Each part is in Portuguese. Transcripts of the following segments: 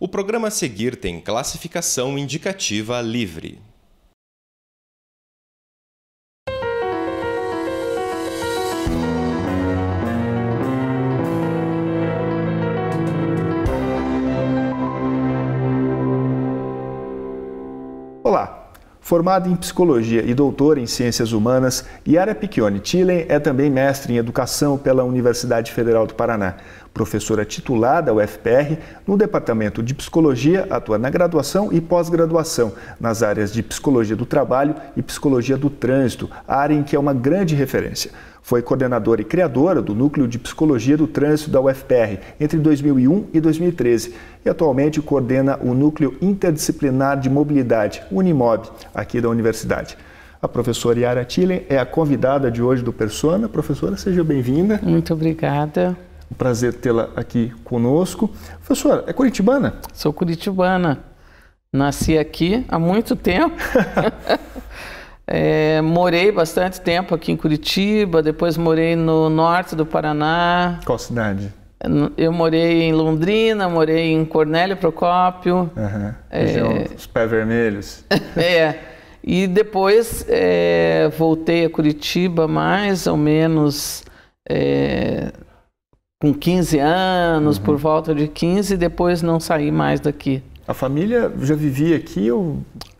O programa a seguir tem classificação indicativa livre. Olá! Formada em Psicologia e doutora em Ciências Humanas, Yara Piccioni Tillen é também mestre em Educação pela Universidade Federal do Paraná professora titulada UFPR no Departamento de Psicologia, atua na graduação e pós-graduação nas áreas de Psicologia do Trabalho e Psicologia do Trânsito, área em que é uma grande referência. Foi coordenadora e criadora do Núcleo de Psicologia do Trânsito da UFPR entre 2001 e 2013 e atualmente coordena o Núcleo Interdisciplinar de Mobilidade, Unimob, aqui da Universidade. A professora Yara Tillen é a convidada de hoje do Persona. Professora, seja bem-vinda. Muito obrigada. Um prazer tê-la aqui conosco. Professora, é curitibana? Sou curitibana. Nasci aqui há muito tempo. é, morei bastante tempo aqui em Curitiba, depois morei no norte do Paraná. Qual cidade? Eu morei em Londrina, morei em Cornélio Procópio. Uhum. É... Os pés vermelhos. é. E depois é, voltei a Curitiba mais ou menos é, com 15 anos, uhum. por volta de 15, depois não saí uhum. mais daqui. A família já vivia aqui ou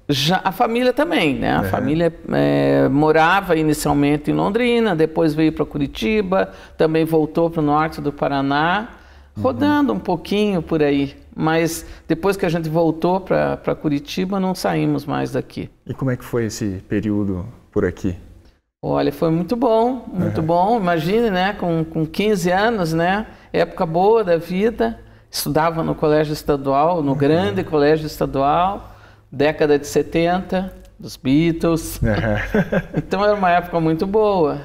já, a família também, né? A é. família é, morava inicialmente em Londrina, depois veio para Curitiba, também voltou para o norte do Paraná, uhum. rodando um pouquinho por aí. Mas depois que a gente voltou para Curitiba, não saímos mais daqui. E como é que foi esse período por aqui? Olha, foi muito bom, muito bom. Imagine, né, com, com 15 anos, né, época boa da vida. Estudava no colégio estadual, no uhum. grande colégio estadual, década de 70, dos Beatles. Uhum. então era uma época muito boa.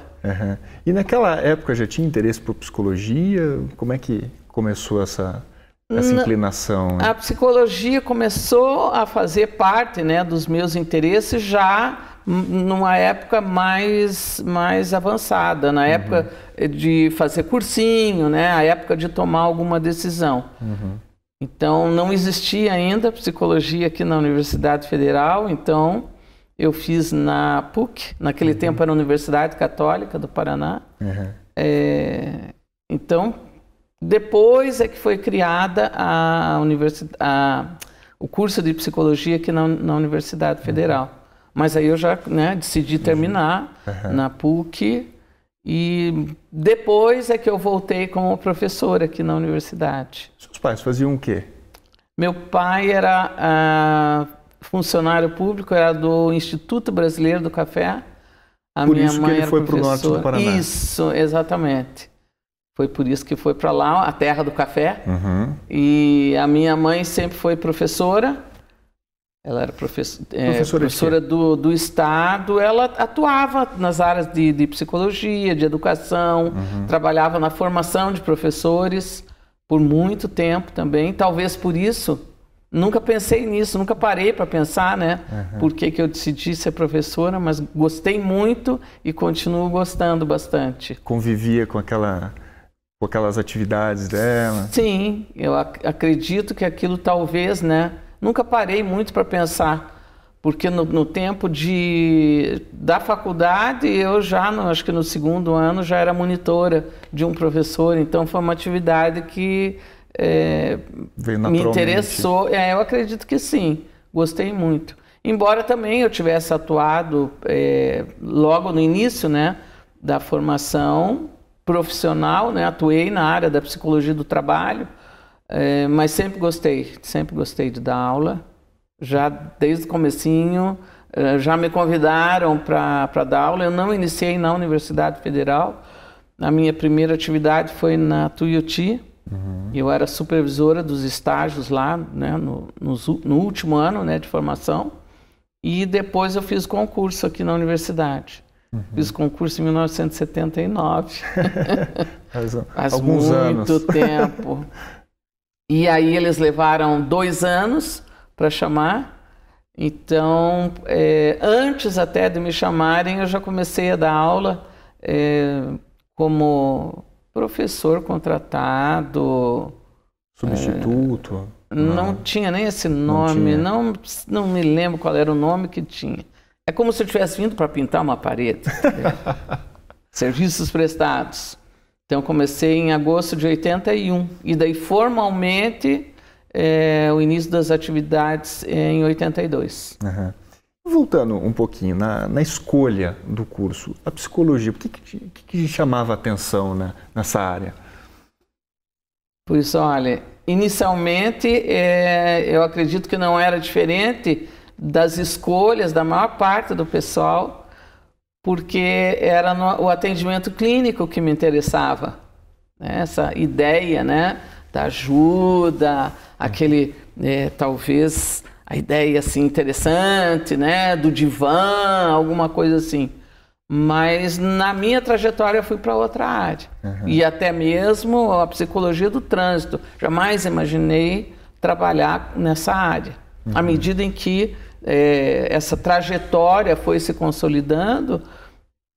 E naquela época já tinha interesse por psicologia? Como é que começou essa, essa hum, inclinação? Né? A psicologia começou a fazer parte, né, dos meus interesses já numa época mais, mais avançada, na uhum. época de fazer cursinho, né? a época de tomar alguma decisão. Uhum. Então, não existia ainda psicologia aqui na Universidade Federal, então eu fiz na PUC, naquele uhum. tempo era a Universidade Católica do Paraná. Uhum. É, então, depois é que foi criada a universidade, a, o curso de psicologia aqui na, na Universidade uhum. Federal. Mas aí eu já né, decidi uhum. terminar uhum. na PUC e depois é que eu voltei como professora aqui na universidade. Seus pais faziam o quê? Meu pai era uh, funcionário público, era do Instituto Brasileiro do Café. A por minha isso mãe que ele foi para o norte do Paraná. Isso, exatamente. Foi por isso que foi para lá, a terra do café. Uhum. E a minha mãe sempre foi professora. Ela era professor, é, professora, professora do, do Estado, ela atuava nas áreas de, de psicologia, de educação, uhum. trabalhava na formação de professores por muito tempo também. Talvez por isso, nunca pensei nisso, nunca parei para pensar, né? Uhum. Por que, que eu decidi ser professora, mas gostei muito e continuo gostando bastante. Convivia com aquela com aquelas atividades dela? Sim, eu ac acredito que aquilo talvez, né? Nunca parei muito para pensar, porque no, no, tempo de, da faculdade, eu já, no, acho que no segundo ano, já era monitora de um professor, então foi uma atividade que é, me interessou. É, eu acredito que sim, gostei muito. Embora também eu tivesse atuado é, logo no início né, da formação profissional, né, atuei na área da psicologia do trabalho, é, mas sempre gostei, sempre gostei de dar aula. Já desde o comecinho, é, já me convidaram para dar aula. Eu não iniciei na Universidade Federal. A minha primeira atividade foi na Tuiuti. Uhum. Eu era supervisora dos estágios lá, né, no, no, no último ano né, de formação. E depois eu fiz concurso aqui na universidade. Uhum. Fiz concurso em 1979. Faz, Faz muito anos. tempo. E aí eles levaram dois anos para chamar. Então, é, antes até de me chamarem, eu já comecei a dar aula é, como professor contratado. Substituto. É, não, tinha nem esse nome, não, não, não me lembro qual era o nome que tinha. É como se eu tivesse vindo para pintar uma parede. Né? Serviços prestados. Então comecei em agosto de 81 e daí formalmente é, o início das atividades é em 82. Uhum. Voltando um pouquinho na, na, escolha do curso, a psicologia, o que, que, que, chamava atenção né, nessa área? Pois olha, inicialmente é, eu acredito que não era diferente das escolhas da maior parte do pessoal porque era no, o atendimento clínico que me interessava. Né? Essa ideia né, da ajuda, aquele, é, talvez, a ideia assim, interessante né, do divã, alguma coisa assim. Mas na minha trajetória eu fui para outra área. Uhum. E até mesmo a psicologia do trânsito. Jamais imaginei trabalhar nessa área. Uhum. À medida em que é, essa trajetória foi se consolidando,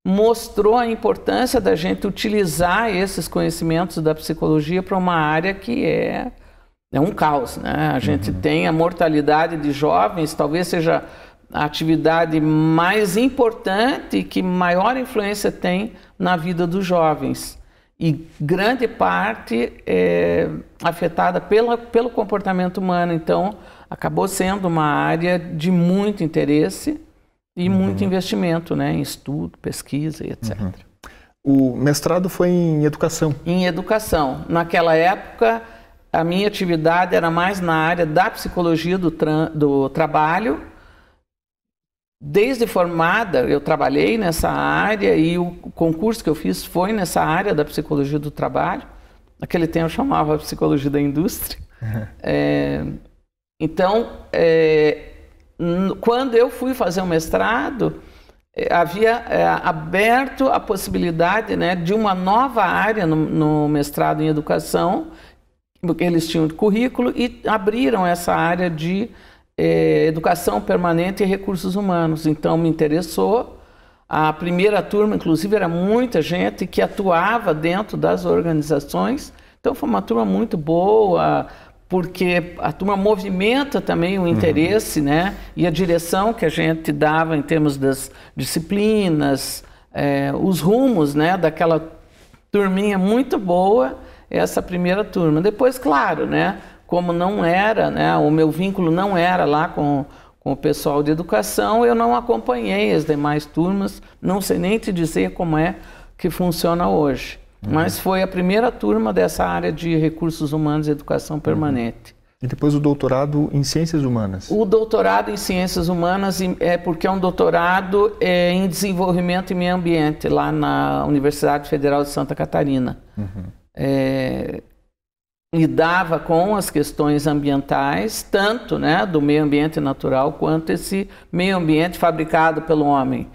mostrou a importância da gente utilizar esses conhecimentos da psicologia para uma área que é, é um caos. Né? A gente uhum. tem a mortalidade de jovens, talvez seja a atividade mais importante que maior influência tem na vida dos jovens. E grande parte é afetada pela, pelo comportamento humano. Então, acabou sendo uma área de muito interesse e uhum. muito investimento né, em estudo, pesquisa e etc. Uhum. O mestrado foi em educação? Em educação. Naquela época, a minha atividade era mais na área da psicologia do, tra do trabalho. Desde formada, eu trabalhei nessa área e o concurso que eu fiz foi nessa área da psicologia do trabalho. Naquele tempo eu chamava psicologia da indústria. Uhum. É, então, é, quando eu fui fazer o mestrado, é, havia é, aberto a possibilidade né, de uma nova área no, no, mestrado em educação, porque eles tinham currículo e abriram essa área de é, educação permanente e recursos humanos. Então me interessou. A primeira turma, inclusive, era muita gente que atuava dentro das organizações. Então foi uma turma muito boa porque a turma movimenta também o uhum. interesse, uhum. né? E a direção que a gente dava em termos das disciplinas, é, os rumos, né? Daquela turminha muito boa, essa primeira turma. Depois, claro, né? Como não era, né? O meu vínculo não era lá com, com o pessoal de educação, eu não acompanhei as demais turmas. Não sei nem te dizer como é que funciona hoje. Mas foi a primeira turma dessa área de recursos humanos e educação permanente. Uhum. E depois o doutorado em ciências humanas. O doutorado em ciências humanas é porque é um doutorado é, em desenvolvimento e meio ambiente lá na Universidade Federal de Santa Catarina. Uhum. É, lidava com as questões ambientais, tanto né, do meio ambiente natural quanto esse meio ambiente fabricado pelo homem.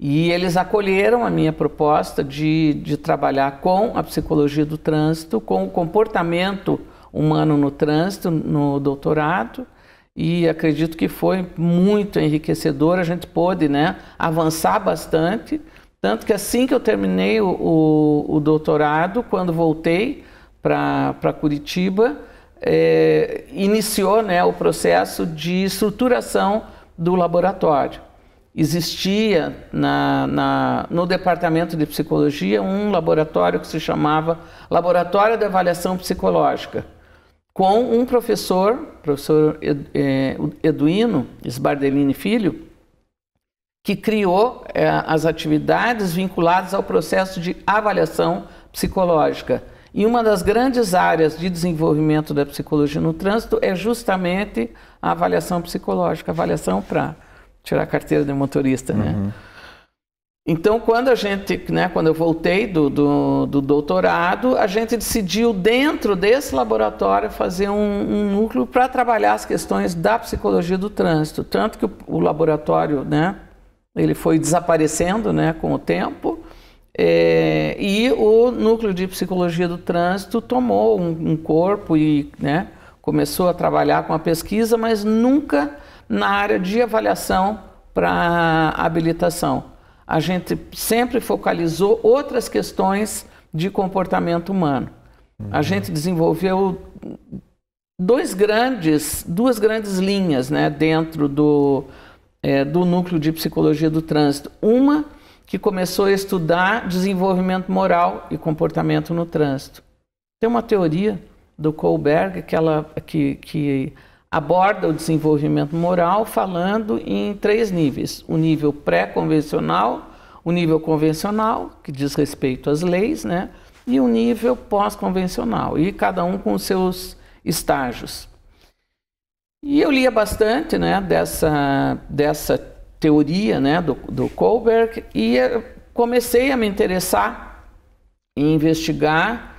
E eles acolheram a minha proposta de, de trabalhar com a psicologia do trânsito, com o comportamento humano no trânsito, no doutorado, e acredito que foi muito enriquecedor. A gente pôde né, avançar bastante. Tanto que assim que eu terminei o, o, o doutorado, quando voltei para Curitiba, é, iniciou né, o processo de estruturação do laboratório existia na, na, no departamento de psicologia um laboratório que se chamava Laboratório de Avaliação Psicológica, com um professor, professor é, Eduino Sbardellini Filho, que criou é, as atividades vinculadas ao processo de avaliação psicológica. E uma das grandes áreas de desenvolvimento da psicologia no trânsito é justamente a avaliação psicológica, a avaliação para tirar a carteira de motorista, né? Uhum. Então, quando a gente, né, quando eu voltei do, do, do, doutorado, a gente decidiu dentro desse laboratório fazer um, um núcleo para trabalhar as questões da psicologia do trânsito, tanto que o, o laboratório, né, ele foi desaparecendo, né, com o tempo, é, e o núcleo de psicologia do trânsito tomou um, um corpo e, né, começou a trabalhar com a pesquisa, mas nunca na área de avaliação para habilitação. A gente sempre focalizou outras questões de comportamento humano. Uhum. A gente desenvolveu dois grandes, duas grandes linhas né, dentro do, é, do núcleo de psicologia do trânsito. Uma que começou a estudar desenvolvimento moral e comportamento no trânsito. Tem uma teoria do Kohlberg que, ela, que, que aborda o desenvolvimento moral falando em três níveis: o nível pré-convencional, o nível convencional, que diz respeito às leis, né? e o nível pós-convencional, e cada um com seus estágios. E eu lia bastante né, dessa, dessa teoria né, do, do Kohlberg e comecei a me interessar em investigar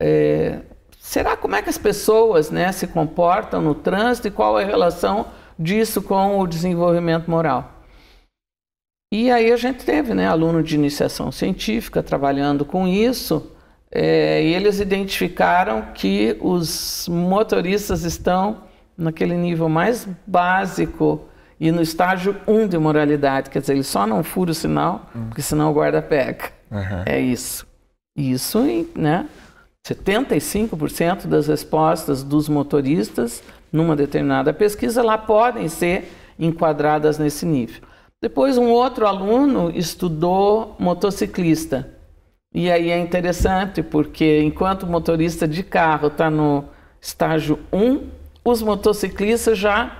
é, Será como é que as pessoas né, se comportam no trânsito e qual é a relação disso com o desenvolvimento moral? E aí a gente teve né, aluno de iniciação científica trabalhando com isso, é, e eles identificaram que os motoristas estão naquele nível mais básico e no estágio 1 um de moralidade, quer dizer, ele só não fura o sinal, hum. porque senão o guarda pega. Uhum. É isso. Isso, né? 75% das respostas dos motoristas numa determinada pesquisa lá podem ser enquadradas nesse nível. Depois, um outro aluno estudou motociclista. E aí é interessante, porque enquanto o motorista de carro está no estágio 1, os motociclistas já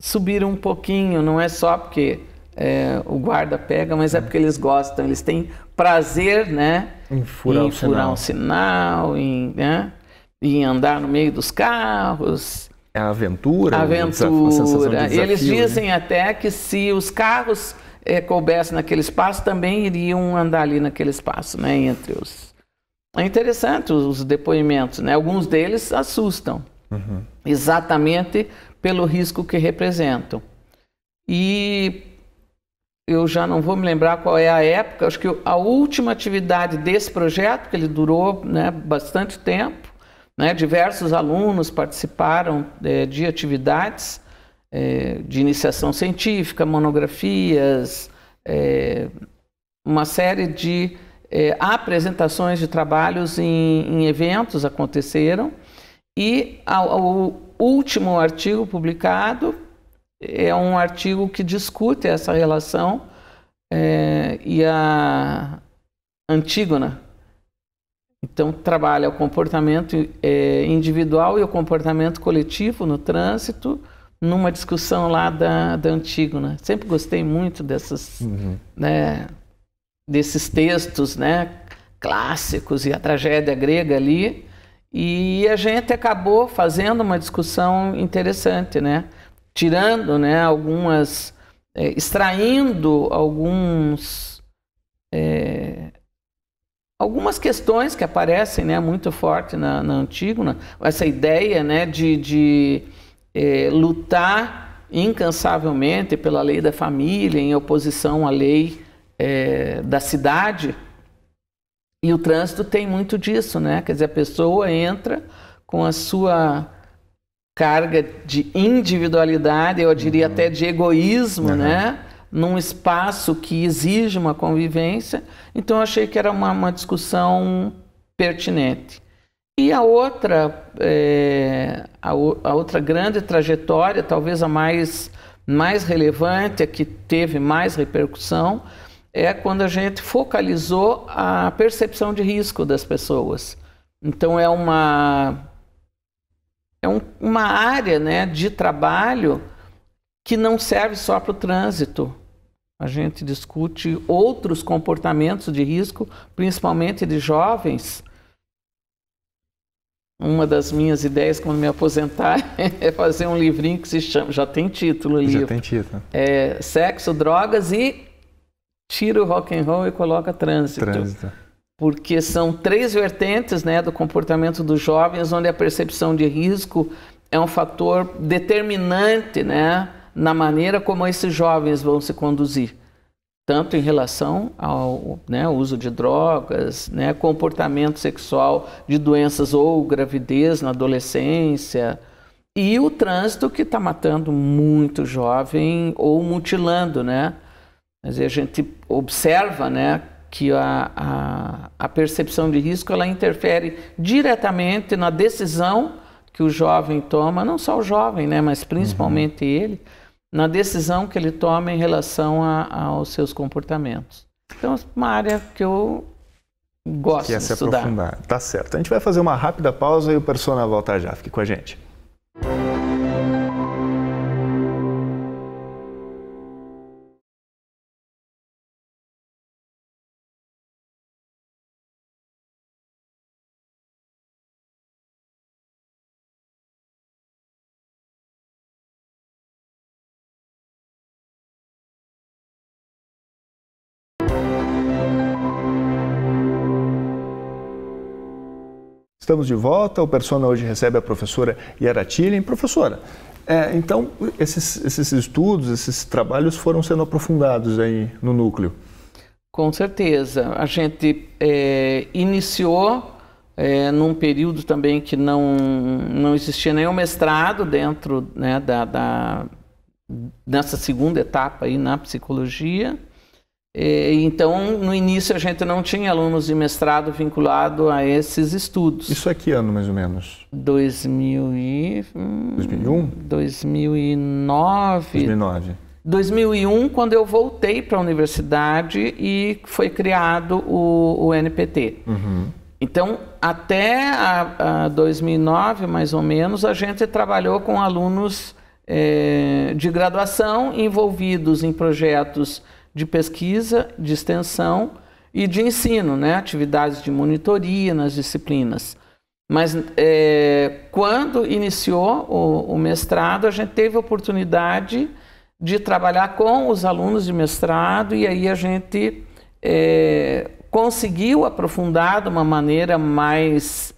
subiram um pouquinho, não é só porque é, o guarda pega, mas é porque eles gostam, eles têm prazer, né? Em furar, em um, furar sinal. um sinal, em, né? em andar no meio dos carros. É a aventura. Aventura. Eles né? dizem né? até que se os carros é, coubessem naquele espaço, também iriam andar ali naquele espaço, né? Entre os. É interessante os, os depoimentos, né? Alguns deles assustam, uhum. exatamente pelo risco que representam. E eu já não vou me lembrar qual é a época, acho que a última atividade desse projeto, que ele durou né, bastante tempo, né, diversos alunos participaram é, de atividades é, de iniciação científica, monografias, é, uma série de é, apresentações de trabalhos em, em eventos aconteceram, e ao, ao último artigo publicado é um artigo que discute essa relação é, e a Antígona, né? então, trabalha o comportamento é, individual e o comportamento coletivo no trânsito, numa discussão lá da, da Antígona. Né? Sempre gostei muito dessas, uhum. né, desses textos né, clássicos e a tragédia grega ali. E a gente acabou fazendo uma discussão interessante, né? tirando né, algumas. É, extraindo alguns. É, algumas questões que aparecem né, muito forte na, na Antígona, essa ideia né, de, de é, lutar incansavelmente pela lei da família, em oposição à lei é, da cidade. E o trânsito tem muito disso, né? Quer dizer, a pessoa entra com a sua carga de individualidade, eu diria uhum. até de egoísmo, uhum. né? Num espaço que exige uma convivência. Então, eu achei que era uma, uma discussão pertinente. E a outra, é, a, a, outra grande trajetória, talvez a mais, mais relevante, a que teve mais repercussão, é quando a gente focalizou a percepção de risco das pessoas. Então, é uma é um, uma área né, de trabalho que não serve só para o trânsito. A gente discute outros comportamentos de risco, principalmente de jovens. Uma das minhas ideias quando me aposentar é fazer um livrinho que se chama, já tem título ali. livro. Já tem título. É Sexo, drogas e tira o rock and roll e coloca trânsito. Trânsito porque são três vertentes né, do comportamento dos jovens, onde a percepção de risco é um fator determinante né, na maneira como esses jovens vão se conduzir, tanto em relação ao né, uso de drogas, né, comportamento sexual de doenças ou gravidez na adolescência, e o trânsito que está matando muito jovem ou mutilando, né? Mas a gente observa, né, que a, a, a, percepção de risco ela interfere diretamente na decisão que o jovem toma, não só o jovem, né, mas principalmente uhum. ele, na decisão que ele toma em relação a, a, aos seus comportamentos. Então, é uma área que eu gosto que é de se estudar. aprofundar. Tá certo. A gente vai fazer uma rápida pausa e o Persona volta já. Fique com a gente. Estamos de volta. O Persona hoje recebe a professora Yara Tillen. Professora, é, então esses, esses estudos, esses trabalhos foram sendo aprofundados aí no núcleo? Com certeza. A gente é, iniciou é, num período também que não, não existia nenhum mestrado dentro né, da, da, segunda etapa aí na psicologia. Então, no início, a gente não tinha alunos de mestrado vinculado a esses estudos. Isso é que ano, mais ou menos? 2000 e... 2001? 2009. 2009. 2001, quando eu voltei para a universidade e foi criado o, o NPT. Uhum. Então, até a, a 2009, mais ou menos, a gente trabalhou com alunos é, de graduação envolvidos em projetos de pesquisa, de extensão e de ensino, né? atividades de monitoria nas disciplinas. Mas é, quando iniciou o, o, mestrado, a gente teve a oportunidade de trabalhar com os alunos de mestrado e aí a gente é, conseguiu aprofundar de uma maneira mais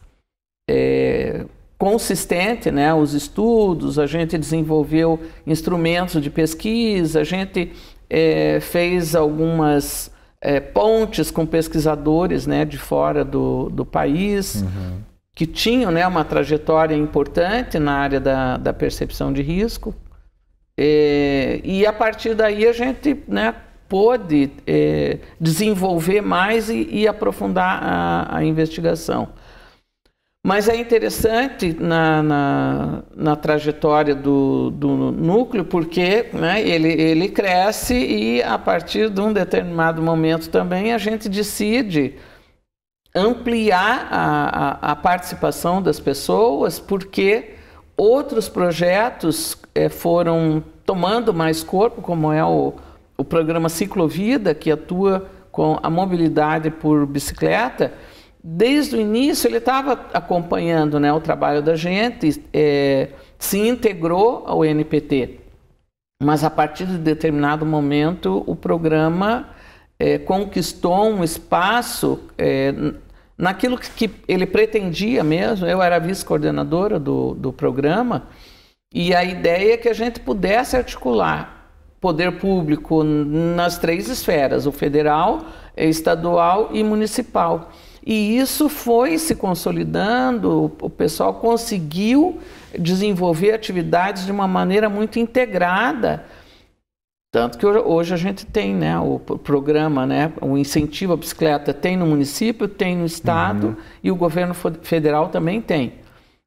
é, consistente né, os estudos, a gente desenvolveu instrumentos de pesquisa, a gente é, fez algumas é, pontes com pesquisadores né, de fora do, do país, uhum. que tinham né, uma trajetória importante na área da, da percepção de risco. É, e a partir daí a gente né, pôde é, desenvolver mais e, e aprofundar a, a investigação. Mas é interessante na, na, na trajetória do, do, núcleo, porque né, ele, ele cresce e, a partir de um determinado momento também, a gente decide ampliar a, a, a participação das pessoas, porque outros projetos é, foram tomando mais corpo, como é o, o programa Ciclovida, que atua com a mobilidade por bicicleta desde o início ele estava acompanhando né, o trabalho da gente, é, se integrou ao NPT, mas a partir de determinado momento o programa é, conquistou um espaço é, naquilo que, que, ele pretendia mesmo. Eu era vice-coordenadora do, do programa e a ideia é que a gente pudesse articular poder público nas três esferas, o federal, é, estadual e municipal. E isso foi se consolidando, o pessoal conseguiu desenvolver atividades de uma maneira muito integrada. Tanto que hoje a gente tem né, o programa, né, o incentivo à bicicleta tem no município, tem no estado uhum. e o governo federal também tem.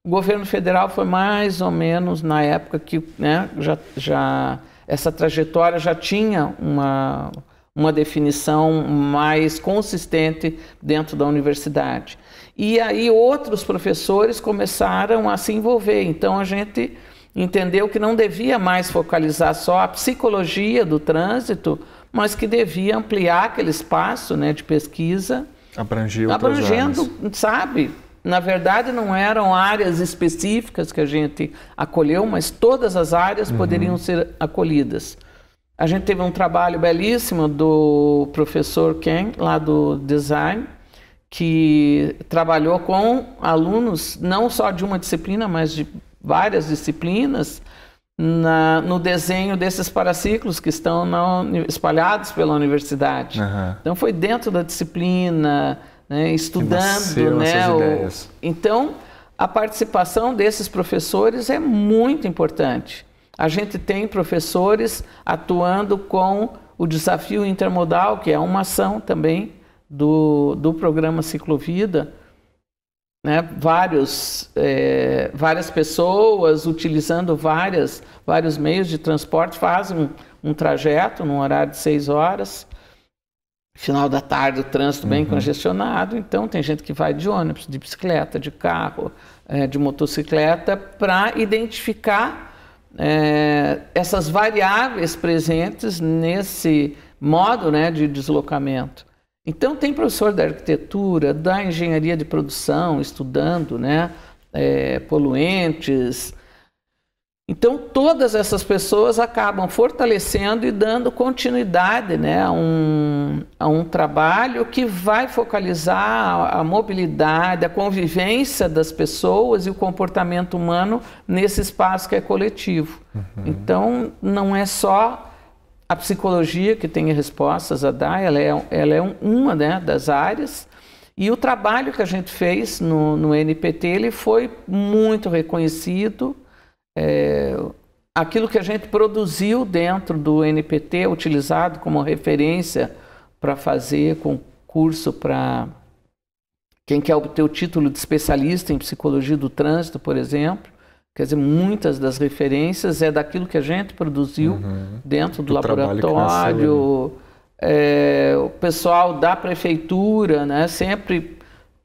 O governo federal foi mais ou menos na época que né, já, já essa trajetória já tinha uma, uma definição mais consistente dentro da universidade. E aí outros professores começaram a se envolver, então a gente entendeu que não devia mais focalizar só a psicologia do trânsito, mas que devia ampliar aquele espaço né, de pesquisa. Abrangir abrangendo, áreas. sabe? Na verdade, não eram áreas específicas que a gente acolheu, mas todas as áreas uhum. poderiam ser acolhidas. A gente teve um trabalho belíssimo do professor Ken, lá do design, que trabalhou com alunos não só de uma disciplina, mas de várias disciplinas, na, no desenho desses paraciclos que estão na, espalhados pela universidade. Uhum. Então foi dentro da disciplina, né, estudando, né? O, então a participação desses professores é muito importante. A gente tem professores atuando com o desafio intermodal, que é uma ação também do, do programa Ciclovida. Né? Vários, é, várias pessoas utilizando várias, vários meios de transporte fazem um, um trajeto num horário de seis horas. Final da tarde, o trânsito uhum. bem congestionado, então tem gente que vai de ônibus, de bicicleta, de carro, é, de motocicleta, para identificar é, essas variáveis presentes nesse modo né, de deslocamento. Então, tem professor da arquitetura, da engenharia de produção, estudando né, é, poluentes, então, todas essas pessoas acabam fortalecendo e dando continuidade né, a, um, a um trabalho que vai focalizar a, a mobilidade, a convivência das pessoas e o comportamento humano nesse espaço que é coletivo. Uhum. Então, não é só a psicologia que tem respostas a dar, ela é, ela é uma né, das áreas. E o trabalho que a gente fez no, no NPT ele foi muito reconhecido é, aquilo que a gente produziu dentro do NPT, utilizado como referência para fazer concurso para quem quer obter o título de especialista em psicologia do trânsito, por exemplo. Quer dizer, muitas das referências é daquilo que a gente produziu uhum. dentro do, do laboratório. é, o pessoal da prefeitura, né, sempre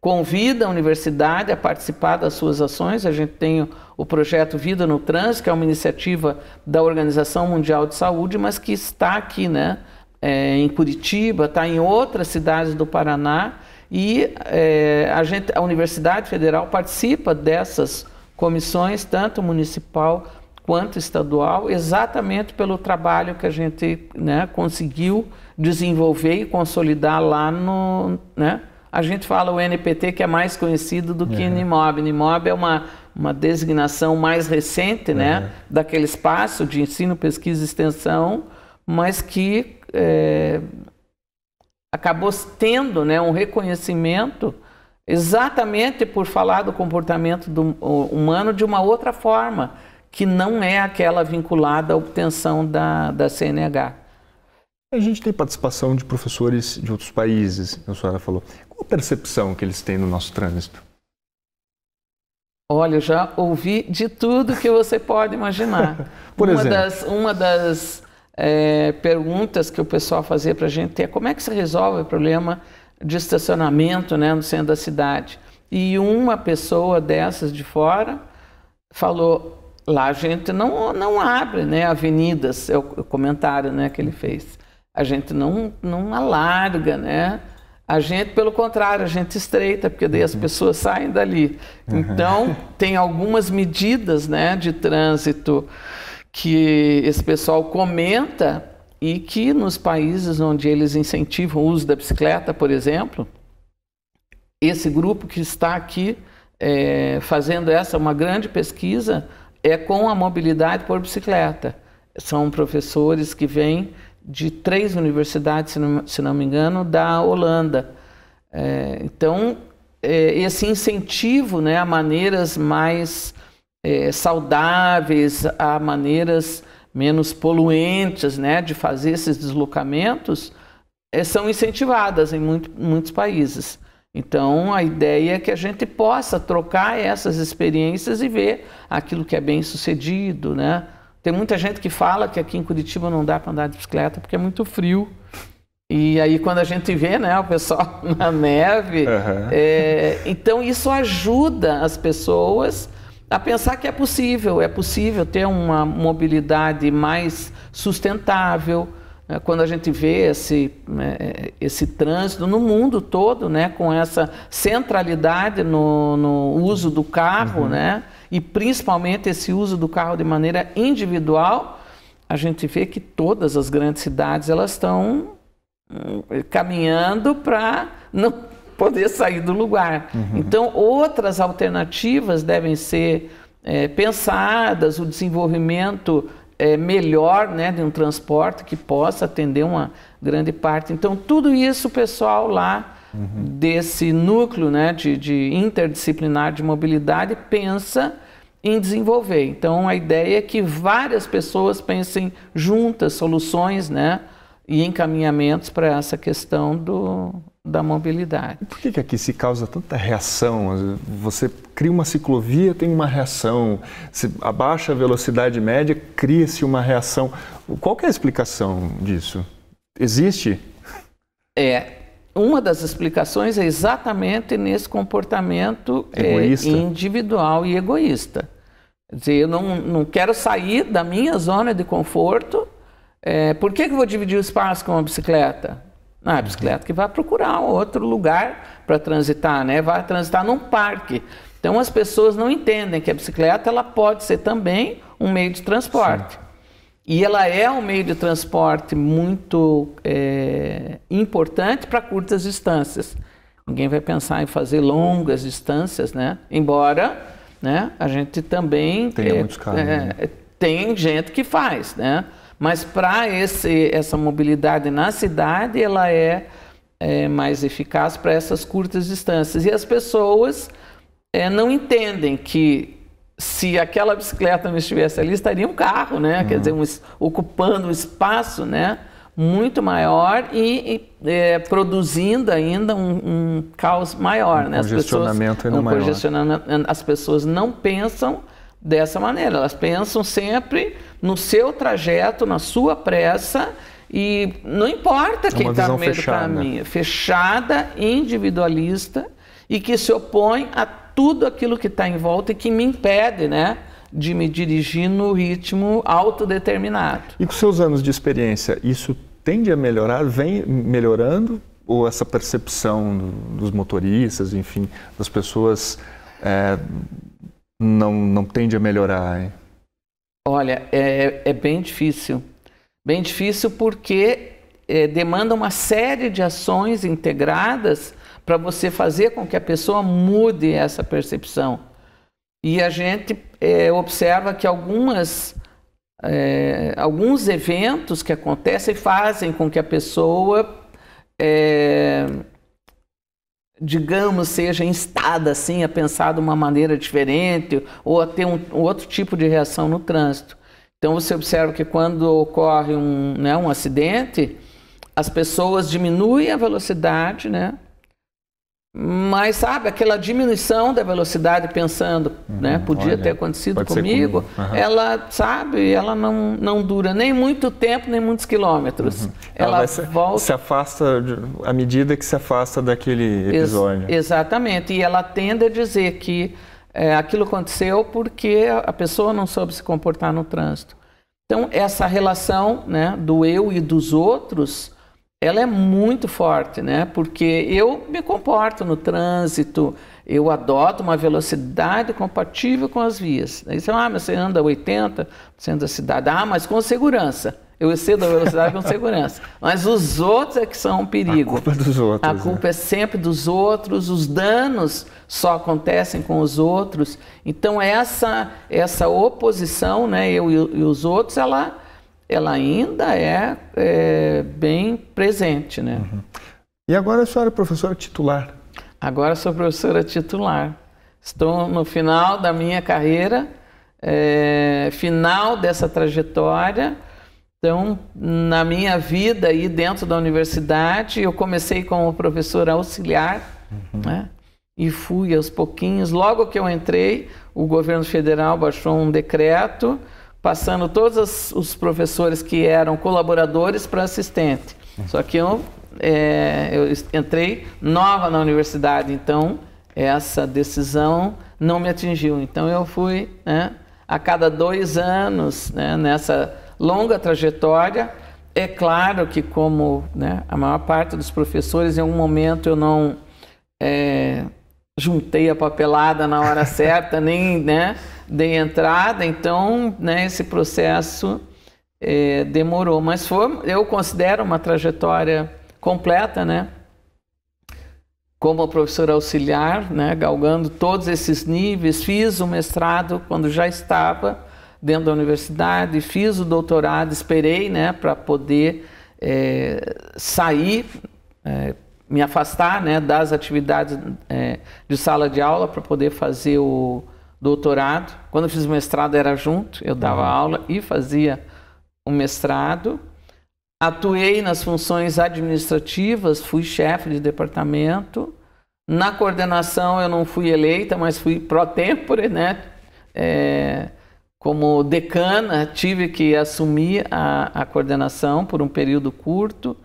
convida a universidade a participar das suas ações. A gente tem o projeto Vida no Trânsito, que é uma iniciativa da Organização Mundial de Saúde, mas que está aqui, né? É, em Curitiba, está em outras cidades do Paraná e é, a, gente, a Universidade Federal participa dessas comissões, tanto municipal quanto estadual, exatamente pelo trabalho que a gente né, conseguiu desenvolver e consolidar lá no, né, a gente fala o NPT que é mais conhecido do que uhum. NIMOB. NIMOB é uma, uma designação mais recente, uhum. né, daquele espaço de ensino, pesquisa e extensão, mas que é, acabou tendo, né, um reconhecimento exatamente por falar do comportamento do, humano de uma outra forma, que não é aquela vinculada à obtenção da, da CNH. A gente tem participação de professores de outros países, a senhora falou. Qual a percepção que eles têm no nosso trânsito? Olha, eu já ouvi de tudo que você pode imaginar. Por uma exemplo? Das, uma das é, perguntas que o pessoal fazia para a gente é como é que se resolve o problema de estacionamento né, no centro da cidade. E uma pessoa dessas de fora falou, lá a gente não, não abre né, avenidas, é o comentário né, que ele fez. A gente não, não alarga, né? A gente, pelo contrário, a gente estreita, porque daí as uhum. pessoas saem dali. Uhum. Então, tem algumas medidas né, de trânsito que esse pessoal comenta e que nos países onde eles incentivam o uso da bicicleta, por exemplo, esse grupo que está aqui é, fazendo essa, uma grande pesquisa, é com a mobilidade por bicicleta. São professores que vêm de três universidades, se não, se não me engano, da Holanda. É, então, é, esse incentivo né, a maneiras mais é, saudáveis, a maneiras menos poluentes né, de fazer esses deslocamentos, é, são incentivadas em muito, muitos países. Então, a ideia é que a gente possa trocar essas experiências e ver aquilo que é bem sucedido, né? Tem muita gente que fala que aqui em Curitiba não dá para andar de bicicleta porque é muito frio. E aí quando a gente vê, né, o pessoal na neve, uhum. é, então isso ajuda as pessoas a pensar que é possível, é possível ter uma mobilidade mais sustentável, é, quando a gente vê esse, é, esse trânsito no mundo todo, né, com essa centralidade no, no uso do carro, uhum. né, e principalmente esse uso do carro de maneira individual, a gente vê que todas as grandes cidades elas estão hum, caminhando para não poder sair do lugar. Uhum. Então, outras alternativas devem ser é, pensadas, o desenvolvimento é, melhor né, de um transporte que possa atender uma grande parte. Então, tudo isso o pessoal lá uhum. desse núcleo né, de, de interdisciplinar de mobilidade pensa em desenvolver. Então, a ideia é que várias pessoas pensem juntas soluções né, e encaminhamentos para essa questão do, da mobilidade. Por que, que aqui se causa tanta reação? Você cria uma ciclovia, tem uma reação. Se abaixa a velocidade média, cria-se uma reação. Qual é a explicação disso? Existe? É. Uma das explicações é exatamente nesse comportamento é, egoísta. individual e egoísta. Quer dizer, eu não, não quero sair da minha zona de conforto. É, por que, que eu vou dividir o espaço com uma bicicleta? na bicicleta que vai procurar outro lugar para transitar, né? Vai transitar num parque. Então as pessoas não entendem que a bicicleta ela pode ser também um meio de transporte. Sim. E ela é um meio de transporte muito é, importante para curtas distâncias. Ninguém vai pensar em fazer longas distâncias, né? Embora né, a gente também... Tem é, muitos casos. É, né? Tem gente que faz, né? Mas para essa mobilidade na cidade, ela é, é mais eficaz para essas curtas distâncias. E as pessoas é, não entendem que se aquela bicicleta não estivesse ali, estaria um carro, né? Uhum. Quer dizer, um, ocupando um espaço, né? muito maior e, e é, produzindo ainda um, um, caos maior. Né? As congestionamento pessoas, ainda um maior. Congestionamento, as pessoas não pensam dessa maneira. Elas pensam sempre no seu trajeto, na sua pressa e não importa é quem está no meio fechada, do caminho. Fechada, individualista e que se opõe a tudo aquilo que está em volta e que me impede, né? De me dirigir no ritmo autodeterminado. E com seus anos de experiência, isso tende a melhorar? Vem melhorando? Ou essa percepção dos motoristas, enfim, das pessoas é, não, não tende a melhorar? Olha, é, é bem difícil. Bem difícil porque é, demanda uma série de ações integradas para você fazer com que a pessoa mude essa percepção. E a gente é, observa que algumas, é, alguns eventos que acontecem fazem com que a pessoa é, digamos, seja instada assim a é pensar de uma maneira diferente ou a ter um, um outro tipo de reação no trânsito. Então você observa que quando ocorre um, né, um acidente, as pessoas diminuem a velocidade, né? Mas, sabe, aquela diminuição da velocidade, pensando, uhum, né, podia olha, ter acontecido comigo, Uhum. ela, sabe, ela não, não dura nem muito tempo, nem muitos quilômetros. Uhum. Ela, ela se, volta... se afasta à medida que se afasta daquele episódio. Ex exatamente, e ela tende a dizer que é, aquilo aconteceu porque a pessoa não soube se comportar no trânsito. Então, essa relação né, do eu e dos outros ela é muito forte, né? Porque eu me comporto no trânsito, eu adoto uma velocidade compatível com as vias. Aí você, ah, mas você anda 80, sendo a cidade. Ah, mas com segurança. Eu excedo a velocidade com segurança. Mas os outros é que são um perigo. A culpa é dos outros. A culpa né? é sempre dos outros, os danos só acontecem com os outros. Então essa essa oposição, né, eu e os outros, ela ela ainda é, é bem presente, né? Uhum. E agora a senhora é professora titular? Agora sou professora titular. Estou no final da minha carreira, é, final dessa trajetória. Então, na minha vida aí dentro da universidade, eu comecei como professora auxiliar, uhum. né? E fui aos pouquinhos. Logo que eu entrei, o governo federal baixou um decreto passando todos os professores que eram colaboradores para assistente. Só que eu, é, eu entrei nova na universidade, então essa decisão não me atingiu. Então eu fui né, a cada dois anos né, nessa longa trajetória. É claro que como né, a maior parte dos professores, em algum momento eu não é, juntei a papelada na hora certa, nem né, dei entrada, então né, esse processo é, demorou. Mas foi, eu considero uma trajetória completa, né? Como professor auxiliar, né, galgando todos esses níveis, fiz o mestrado quando já estava dentro da universidade, fiz o doutorado, esperei né, para poder é, sair. É, me afastar né, das atividades é, de sala de aula para poder fazer o doutorado. Quando eu fiz o mestrado era junto, eu dava uhum. aula e fazia o mestrado. Atuei nas funções administrativas, fui chefe de departamento. Na coordenação eu não fui eleita, mas fui pro tempore, né? É, como decana, tive que assumir a, a coordenação por um período curto.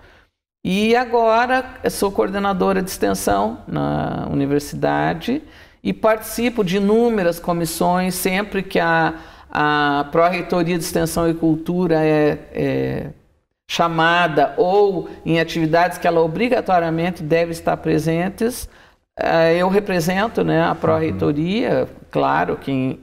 E agora sou coordenadora de extensão na universidade e participo de inúmeras comissões, sempre que a, a Pró-Reitoria de Extensão e Cultura é, é, chamada ou em atividades que ela obrigatoriamente deve estar presentes. Eh, eu represento né, a Pró-Reitoria, claro que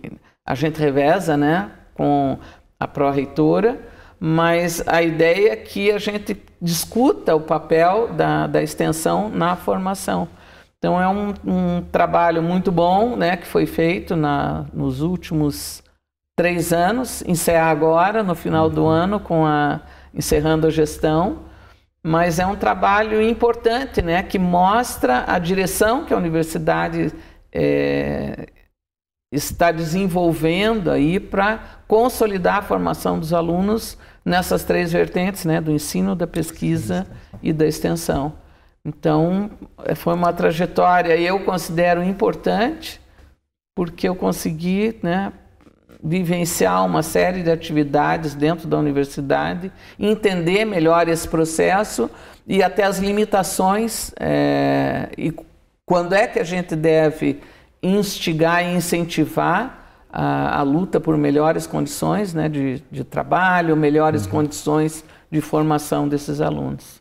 a gente reveza né, com a Pró-Reitora mas a ideia é que a gente discuta o papel da, da extensão na formação. Então é um, um trabalho muito bom né, que foi feito na, nos últimos três anos, Encerra agora, no final do uhum. ano, com a encerrando a gestão, mas é um trabalho importante, né, que mostra a direção que a universidade é, está desenvolvendo aí para consolidar a formação dos alunos nessas três vertentes, né, do ensino, da pesquisa e da extensão. Então, é, foi uma trajetória eu considero importante, porque eu consegui né, vivenciar uma série de atividades dentro da universidade, entender melhor esse processo e até as limitações é, e quando é que a gente deve instigar e incentivar a, a luta por melhores condições né, de, de trabalho, melhores uhum. condições de formação desses alunos.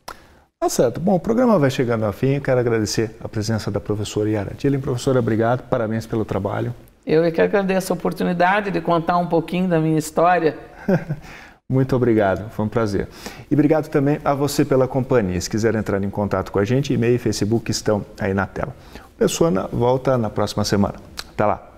Tá certo. Bom, o programa vai chegando ao fim. Quero agradecer a presença da professora Yara Tillen. Professora, obrigado. Parabéns pelo trabalho. Eu é que agradeço a oportunidade de contar um pouquinho da minha história. Muito obrigado, foi um prazer. E obrigado também a você pela companhia. Se quiser entrar em contato com a gente, e-mail e Facebook estão aí na tela. O Persona volta na próxima semana. Até lá.